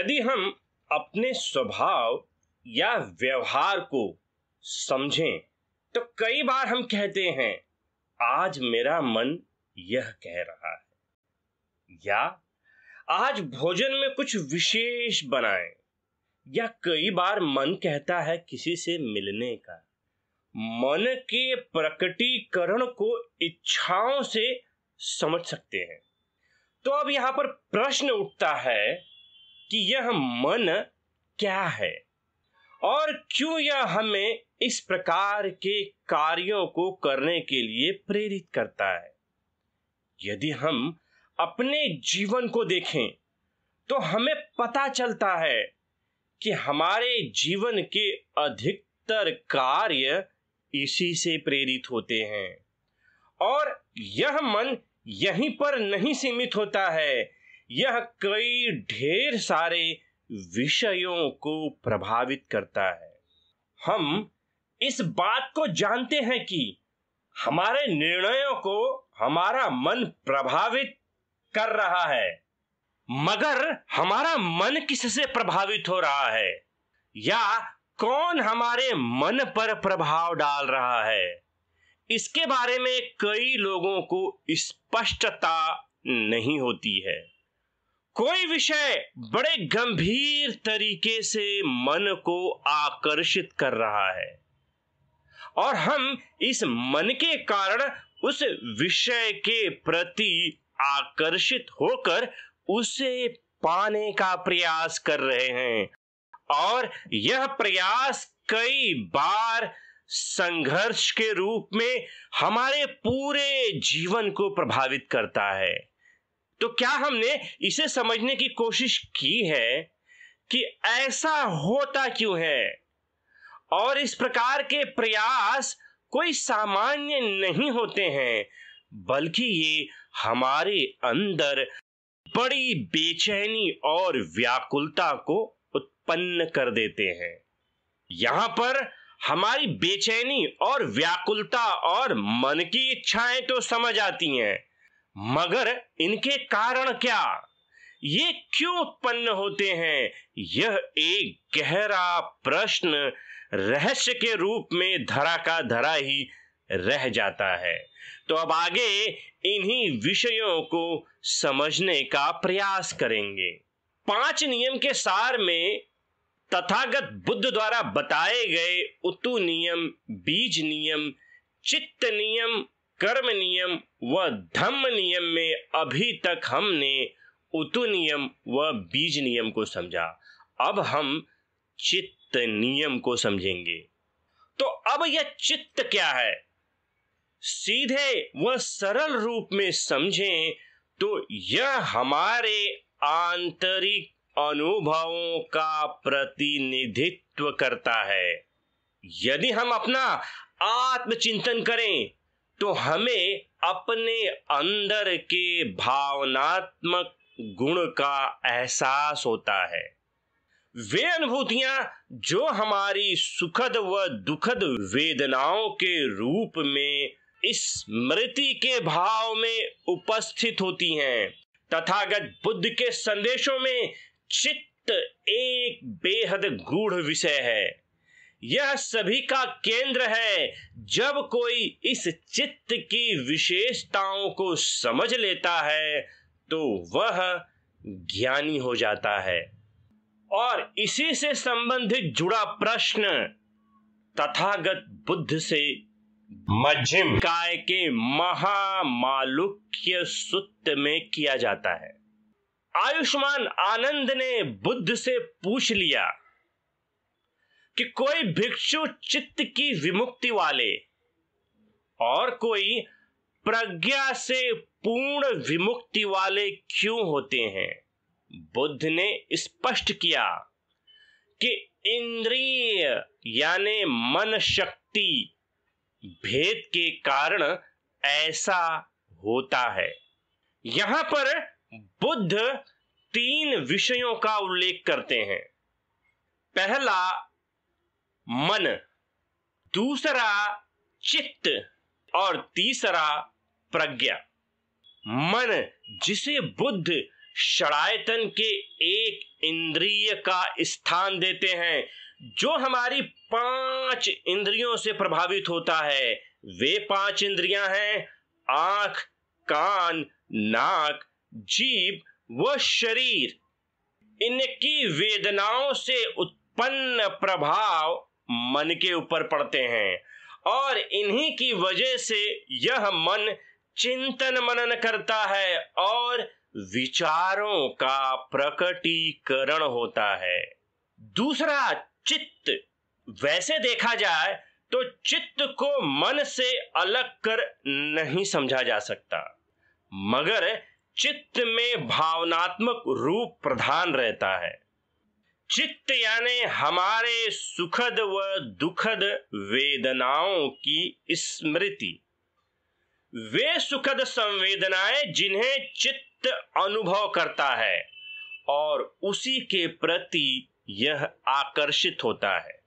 यदि हम अपने स्वभाव या व्यवहार को समझें तो कई बार हम कहते हैं आज मेरा मन यह कह रहा है या आज भोजन में कुछ विशेष बनाएं या कई बार मन कहता है किसी से मिलने का मन के प्रकटीकरण को इच्छाओं से समझ सकते हैं तो अब यहां पर प्रश्न उठता है कि यह मन क्या है और क्यों यह हमें इस प्रकार के कार्यों को करने के लिए प्रेरित करता है यदि हम अपने जीवन को देखें तो हमें पता चलता है कि हमारे जीवन के अधिकतर कार्य इसी से प्रेरित होते हैं और यह मन यहीं पर नहीं सीमित होता है यह कई ढेर सारे विषयों को प्रभावित करता है हम इस बात को जानते हैं कि हमारे निर्णयों को हमारा मन प्रभावित कर रहा है मगर हमारा मन किससे प्रभावित हो रहा है या कौन हमारे मन पर प्रभाव डाल रहा है इसके बारे में कई लोगों को स्पष्टता नहीं होती है कोई विषय बड़े गंभीर तरीके से मन को आकर्षित कर रहा है और हम इस मन के कारण उस विषय के प्रति आकर्षित होकर उसे पाने का प्रयास कर रहे हैं और यह प्रयास कई बार संघर्ष के रूप में हमारे पूरे जीवन को प्रभावित करता है तो क्या हमने इसे समझने की कोशिश की है कि ऐसा होता क्यों है और इस प्रकार के प्रयास कोई सामान्य नहीं होते हैं बल्कि ये हमारे अंदर बड़ी बेचैनी और व्याकुलता को उत्पन्न कर देते हैं यहां पर हमारी बेचैनी और व्याकुलता और मन की इच्छाएं तो समझ आती हैं मगर इनके कारण क्या ये क्यों उत्पन्न होते हैं यह एक गहरा प्रश्न रहस्य के रूप में धरा का धरा ही रह जाता है तो अब आगे इन्हीं विषयों को समझने का प्रयास करेंगे पांच नियम के सार में तथागत बुद्ध द्वारा बताए गए उतु नियम बीज नियम चित्त नियम कर्म नियम व धम्म नियम में अभी तक हमने उतु नियम व बीज नियम को समझा अब हम चित्त नियम को समझेंगे तो अब यह चित्त क्या है सीधे व सरल रूप में समझें तो यह हमारे आंतरिक अनुभवों का प्रतिनिधित्व करता है यदि हम अपना आत्मचिंतन करें तो हमें अपने अंदर के भावनात्मक गुण का एहसास होता है वे अनुभूतियां जो हमारी सुखद व दुखद वेदनाओं के रूप में इस स्मृति के भाव में उपस्थित होती हैं तथागत बुद्ध के संदेशों में चित्त एक बेहद गूढ़ विषय है यह सभी का केंद्र है जब कोई इस चित्त की विशेषताओं को समझ लेता है तो वह ज्ञानी हो जाता है और इसी से संबंधित जुड़ा प्रश्न तथागत बुद्ध से मध्यम काय के महामालुक्य सूत्र में किया जाता है आयुष्मान आनंद ने बुद्ध से पूछ लिया कि कोई भिक्षु चित्त की विमुक्ति वाले और कोई प्रज्ञा से पूर्ण विमुक्ति वाले क्यों होते हैं बुद्ध ने स्पष्ट किया कि इंद्रिय यानी मन शक्ति भेद के कारण ऐसा होता है यहां पर बुद्ध तीन विषयों का उल्लेख करते हैं पहला मन दूसरा चित्त और तीसरा प्रज्ञा मन जिसे बुद्ध षडायतन के एक इंद्रिय का स्थान देते हैं जो हमारी पांच इंद्रियों से प्रभावित होता है वे पांच इंद्रियां हैं आंख कान नाक जीव व शरीर इनकी वेदनाओं से उत्पन्न प्रभाव मन के ऊपर पड़ते हैं और इन्हीं की वजह से यह मन चिंतन मनन करता है और विचारों का प्रकटीकरण होता है दूसरा चित्त वैसे देखा जाए तो चित्त को मन से अलग कर नहीं समझा जा सकता मगर चित्त में भावनात्मक रूप प्रधान रहता है चित्त यानी हमारे सुखद व दुखद वेदनाओं की स्मृति वे सुखद संवेदनाएं जिन्हें चित्त अनुभव करता है और उसी के प्रति यह आकर्षित होता है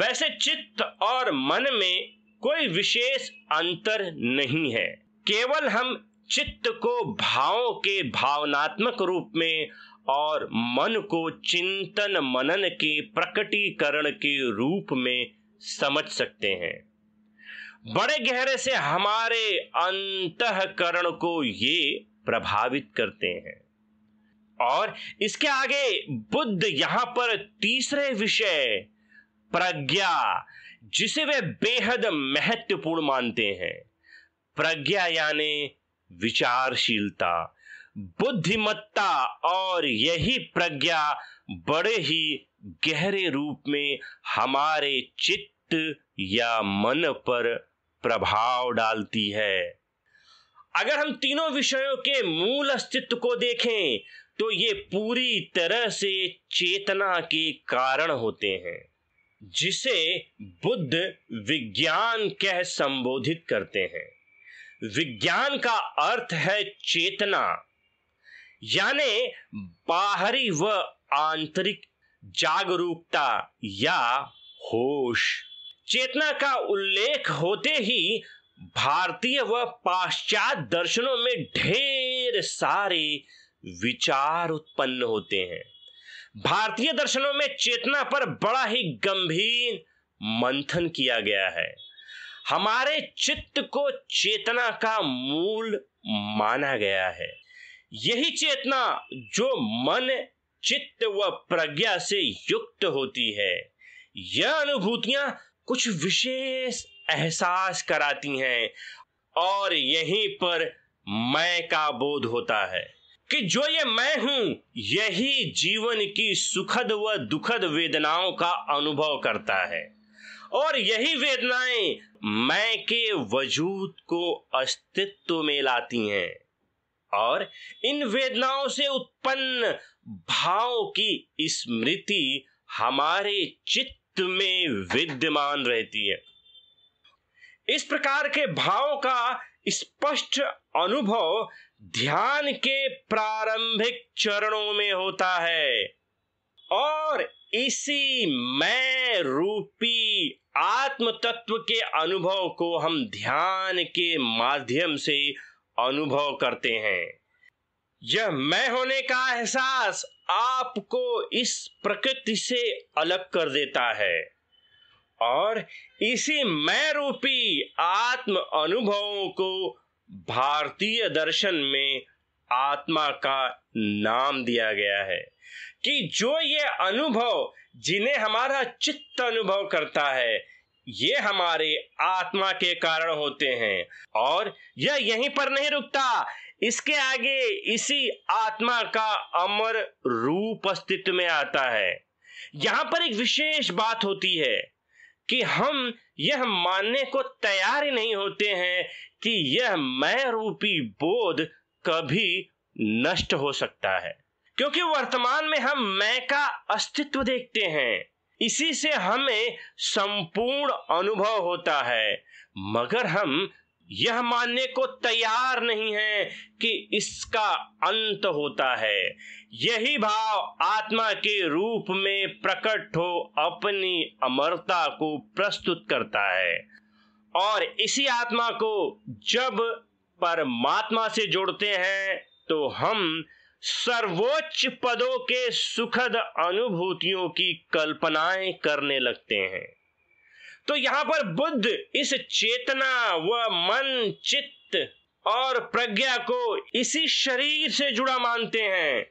वैसे चित्त और मन में कोई विशेष अंतर नहीं है केवल हम चित्त को भावों के भावनात्मक रूप में और मन को चिंतन मनन के प्रकटीकरण के रूप में समझ सकते हैं बड़े गहरे से हमारे अंतकरण को ये प्रभावित करते हैं और इसके आगे बुद्ध यहां पर तीसरे विषय प्रज्ञा जिसे वे बेहद महत्वपूर्ण मानते हैं प्रज्ञा यानी विचारशीलता बुद्धिमत्ता और यही प्रज्ञा बड़े ही गहरे रूप में हमारे चित्त या मन पर प्रभाव डालती है अगर हम तीनों विषयों के मूल अस्तित्व को देखें तो ये पूरी तरह से चेतना के कारण होते हैं जिसे बुद्ध विज्ञान कह संबोधित करते हैं विज्ञान का अर्थ है चेतना यानी बाहरी व आंतरिक जागरूकता या होश चेतना का उल्लेख होते ही भारतीय व पाश्चात्य दर्शनों में ढेर सारे विचार उत्पन्न होते हैं भारतीय दर्शनों में चेतना पर बड़ा ही गंभीर मंथन किया गया है हमारे चित्त को चेतना का मूल माना गया है यही चेतना जो मन चित्त व प्रज्ञा से युक्त होती है यह अनुभूतियां कुछ विशेष एहसास कराती हैं और यहीं पर मैं का बोध होता है कि जो ये मैं हूं यही जीवन की सुखद व दुखद वेदनाओं का अनुभव करता है और यही वेदनाएं मैं के वजूद को अस्तित्व में लाती हैं और इन वेदनाओं से उत्पन्न भाव की स्मृति हमारे चित्त में विद्यमान रहती है इस प्रकार के भाव का स्पष्ट अनुभव ध्यान के प्रारंभिक चरणों में होता है और इसी मैं रूपी आत्म तत्व के अनुभव को हम ध्यान के माध्यम से अनुभव करते हैं यह मैं होने का एहसास आपको इस प्रकृति से अलग कर देता है और इसी मैं रूपी आत्म अनुभवों को भारतीय दर्शन में आत्मा का नाम दिया गया है कि जो ये अनुभव जिन्हें हमारा चित्त अनुभव करता है ये हमारे आत्मा के कारण होते हैं और यह यहीं पर नहीं रुकता इसके आगे इसी आत्मा का अमर रूप अस्तित्व में आता है यहां पर एक विशेष बात होती है कि हम यह मानने को तैयार ही नहीं होते हैं कि यह मैं रूपी बोध कभी नष्ट हो सकता है क्योंकि वर्तमान में हम मैं का अस्तित्व देखते हैं इसी से हमें संपूर्ण अनुभव होता है मगर हम यह मानने को तैयार नहीं है कि इसका अंत होता है यही भाव आत्मा के रूप में प्रकट हो अपनी अमरता को प्रस्तुत करता है और इसी आत्मा को जब परमात्मा से जोड़ते हैं तो हम सर्वोच्च पदों के सुखद अनुभूतियों की कल्पनाएं करने लगते हैं तो यहां पर बुद्ध इस चेतना व मन चित्त और प्रज्ञा को इसी शरीर से जुड़ा मानते हैं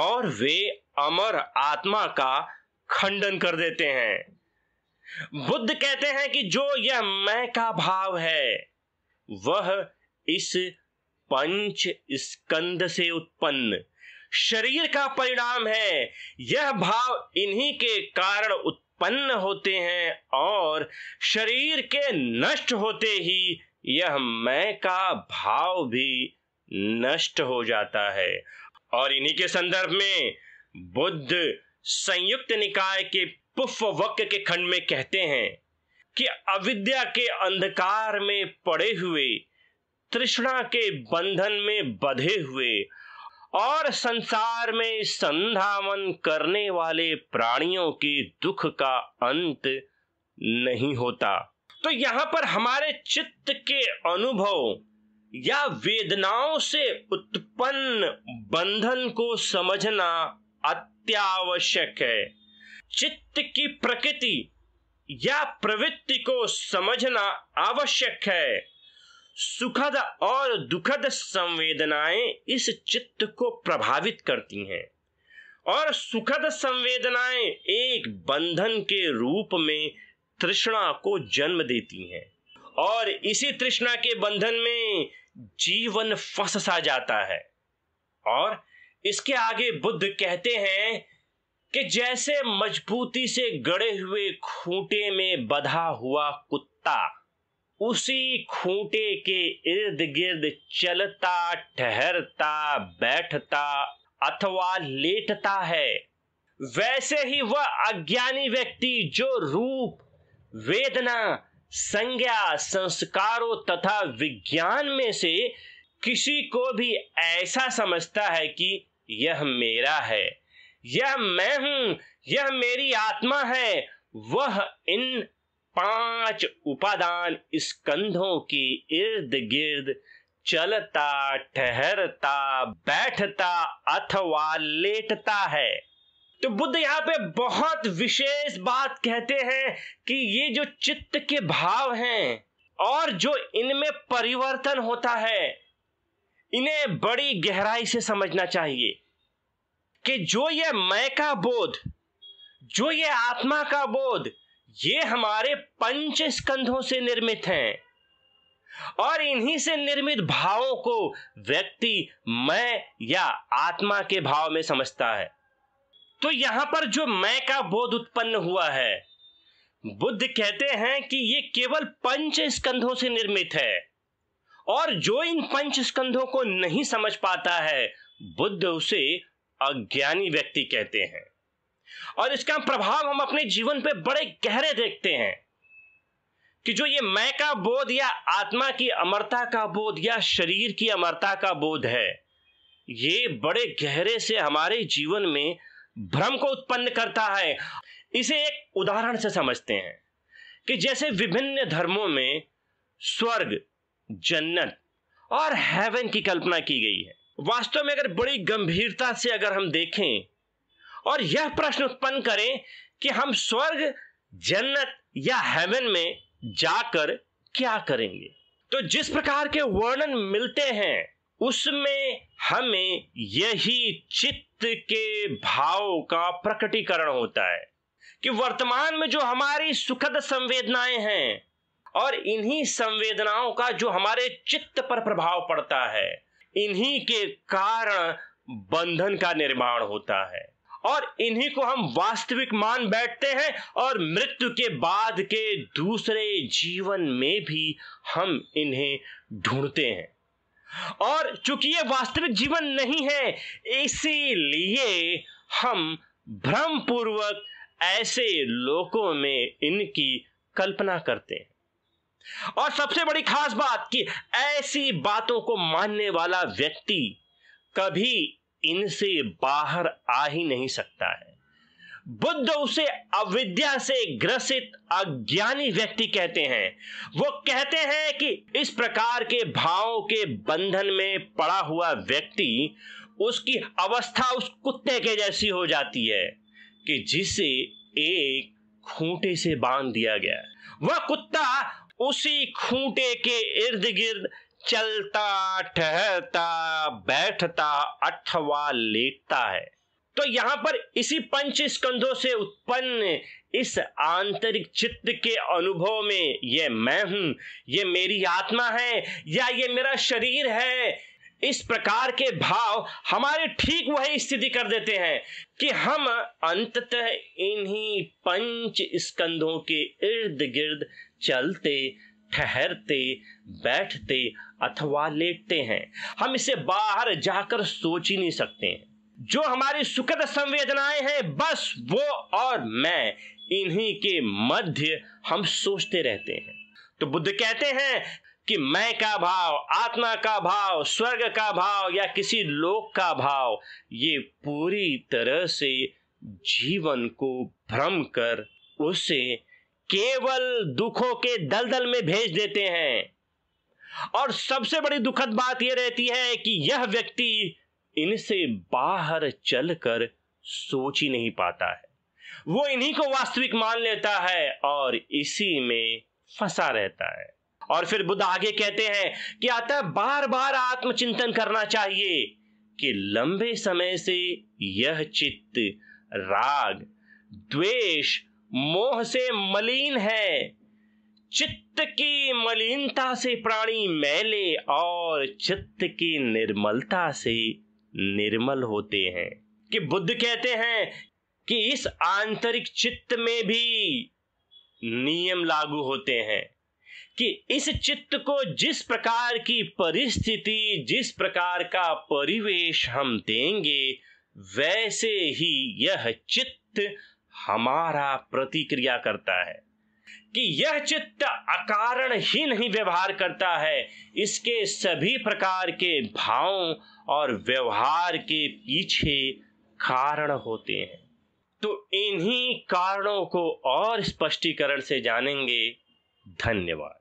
और वे अमर आत्मा का खंडन कर देते हैं बुद्ध कहते हैं कि जो यह मैं का भाव है वह इस पंच स्कंद से उत्पन्न शरीर का परिणाम है यह भाव इन्हीं के कारण उत्पन्न होते हैं और शरीर के नष्ट होते ही यह मैं का भाव भी नष्ट हो जाता है और इन्हीं के संदर्भ में बुद्ध संयुक्त निकाय के पुफ वक्य के खंड में कहते हैं कि अविद्या के अंधकार में पड़े हुए तृष्णा के बंधन में बधे हुए और संसार में संधावन करने वाले प्राणियों के दुख का अंत नहीं होता तो यहां पर हमारे चित्त के अनुभव या वेदनाओं से उत्पन्न बंधन को समझना अत्यावश्यक है चित्त की प्रकृति या प्रवृत्ति को समझना आवश्यक है सुखद और दुखद संवेदनाएं इस चित्त को प्रभावित करती हैं और सुखद संवेदनाएं एक बंधन के रूप में तृष्णा को जन्म देती हैं और इसी तृष्णा के बंधन में जीवन फंस सा जाता है और इसके आगे बुद्ध कहते हैं कि जैसे मजबूती से गड़े हुए खूंटे में बधा हुआ कुत्ता उसी खूंटे के इर्द गिर्द चलता ठहरता बैठता अथवा लेटता है वैसे ही वह अज्ञानी व्यक्ति जो रूप वेदना संज्ञा संस्कारों तथा विज्ञान में से किसी को भी ऐसा समझता है कि यह मेरा है यह मैं हूं यह मेरी आत्मा है वह इन पांच उपादान स्कंधों के इर्द गिर्द चलता ठहरता बैठता अथवा लेटता है तो बुद्ध यहाँ पे बहुत विशेष बात कहते हैं कि ये जो चित्त के भाव हैं और जो इनमें परिवर्तन होता है इन्हें बड़ी गहराई से समझना चाहिए कि जो ये मैं का बोध जो ये आत्मा का बोध ये हमारे पंच स्कंधों से निर्मित हैं और इन्हीं से निर्मित भावों को व्यक्ति मैं या आत्मा के भाव में समझता है तो यहां पर जो मैं का बोध उत्पन्न हुआ है बुद्ध कहते हैं कि ये केवल पंच स्कंधों से निर्मित है और जो इन पंच स्कंधों को नहीं समझ पाता है बुद्ध उसे अज्ञानी व्यक्ति कहते हैं और इसका प्रभाव हम अपने जीवन पे बड़े गहरे देखते हैं कि जो ये मैं का बोध या आत्मा की अमरता का बोध या शरीर की अमरता का बोध है ये बड़े गहरे से हमारे जीवन में भ्रम को उत्पन्न करता है इसे एक उदाहरण से समझते हैं कि जैसे विभिन्न धर्मों में स्वर्ग जन्नत और हेवन की कल्पना की गई है वास्तव में अगर बड़ी गंभीरता से अगर हम देखें और यह प्रश्न उत्पन्न करें कि हम स्वर्ग जन्नत या हेवन में जाकर क्या करेंगे तो जिस प्रकार के वर्णन मिलते हैं उसमें हमें यही चित्त के भाव का प्रकटीकरण होता है कि वर्तमान में जो हमारी सुखद संवेदनाएं हैं और इन्हीं संवेदनाओं का जो हमारे चित्त पर प्रभाव पड़ता है इन्हीं के कारण बंधन का निर्माण होता है और इन्हीं को हम वास्तविक मान बैठते हैं और मृत्यु के बाद के दूसरे जीवन में भी हम इन्हें ढूंढते हैं और चूंकि ये वास्तविक जीवन नहीं है इसीलिए हम भ्रम पूर्वक ऐसे लोगों में इनकी कल्पना करते हैं और सबसे बड़ी खास बात कि ऐसी बातों को मानने वाला व्यक्ति कभी इनसे बाहर आ ही नहीं सकता है बुद्ध उसे अविद्या से ग्रसित अज्ञानी व्यक्ति कहते हैं वो कहते हैं कि इस प्रकार के भावों के बंधन में पड़ा हुआ व्यक्ति उसकी अवस्था उस कुत्ते के जैसी हो जाती है कि जिसे एक खूंटे से बांध दिया गया वह कुत्ता उसी खूंटे के इर्द गिर्द चलता ठहरता बैठता अथवा लेटता है तो यहां पर इसी पंच स्कंधों से उत्पन्न इस आंतरिक चित्त के अनुभव में यह मैं हूं यह मेरी आत्मा है या ये मेरा शरीर है इस प्रकार के भाव हमारे ठीक वही स्थिति कर देते हैं कि हम अंततः इन्हीं पंच स्कंधों के इर्द गिर्द चलते ठहरते बैठते अथवा लेटते हैं हम इसे बाहर जाकर सोच ही नहीं सकते जो हमारी सुखद संवेदनाएं हैं बस वो और मैं इन्हीं के मध्य हम सोचते रहते हैं तो बुद्ध कहते हैं कि मैं का भाव आत्मा का भाव स्वर्ग का भाव या किसी लोक का भाव ये पूरी तरह से जीवन को भ्रम कर उसे केवल दुखों के दलदल में भेज देते हैं और सबसे बड़ी दुखद बात यह रहती है कि यह व्यक्ति इनसे बाहर चलकर सोच ही नहीं पाता है वो इन्हीं को वास्तविक मान लेता है और इसी में फंसा रहता है और फिर बुद्ध आगे कहते हैं कि आता है बार बार आत्मचिंतन करना चाहिए कि लंबे समय से यह चित्त राग द्वेष मोह से मलिन है चित्त की मलिनता से प्राणी मैले और चित्त की निर्मलता से निर्मल होते हैं कि बुद्ध कहते हैं कि इस आंतरिक चित्त में भी नियम लागू होते हैं कि इस चित्त को जिस प्रकार की परिस्थिति जिस प्रकार का परिवेश हम देंगे वैसे ही यह चित्त हमारा प्रतिक्रिया करता है कि यह चित्त अकारण ही नहीं व्यवहार करता है इसके सभी प्रकार के भावों और व्यवहार के पीछे कारण होते हैं तो इन्हीं कारणों को और स्पष्टीकरण से जानेंगे धन्यवाद